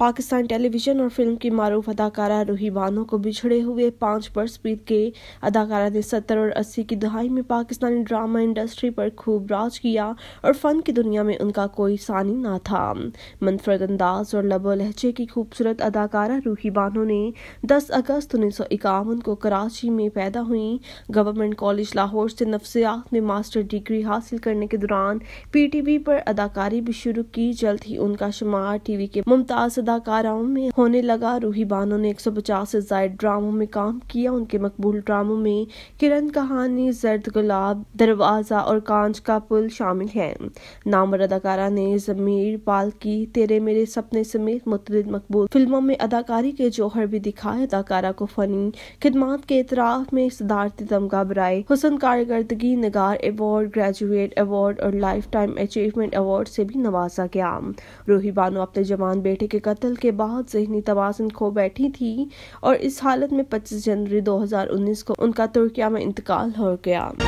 Pakistan television और film की मरूफ अदाकारा रूही बानो को बिछड़े हुए वर्ष बीत के अदाकारा ने सत्तर और अस्सी की दहाई में पाकिस्तानी ड्रामा इंडस्ट्री पर खूब राज किया और फन की दुनिया में उनका कोई सानी ना था मनफरद अंदाज और लबो लहजे की खूबसूरत अदाकारा रूही बानो ने दस अगस्त उन्नीस को कराची में पैदा हुई गवर्नमेंट कॉलेज लाहौर से नफसियात में मास्टर डिग्री हासिल करने के दौरान पीटीवी पर अदाकारी भी शुरू की जल्द ही उनका शुमार टीवी के मुमताज़ अदाकाराओं में होने लगा रूही बानो ने 150 से जायद ड्रामों में काम किया उनके मकबूल ड्रामों में किरण कहानी जर्द गुलाब दरवाज़ा और कांच का पुल शामिल है नामवर अदाकारा ने जमीर पाल की तेरे मेरे सपने समेत मुतरद मकबूल फिल्मों में अदाकारी के जौहर भी दिखाए अदाकारा को फनी खदमात के इतराफ़ में सदारती तमगा घबराए हुसन कारकर्दगी नगार अवार्ड ग्रेजुएट अवार्ड और लाइफ टाइम अचीवमेंट अवार्ड से भी नवाजा गया रूही बानो अपने जवान बेटे के कत कत्ल के बाद जहनी तोजन खो बैठी थी और इस हालत में 25 जनवरी 2019 को उनका तुर्किया में इंतकाल हो गया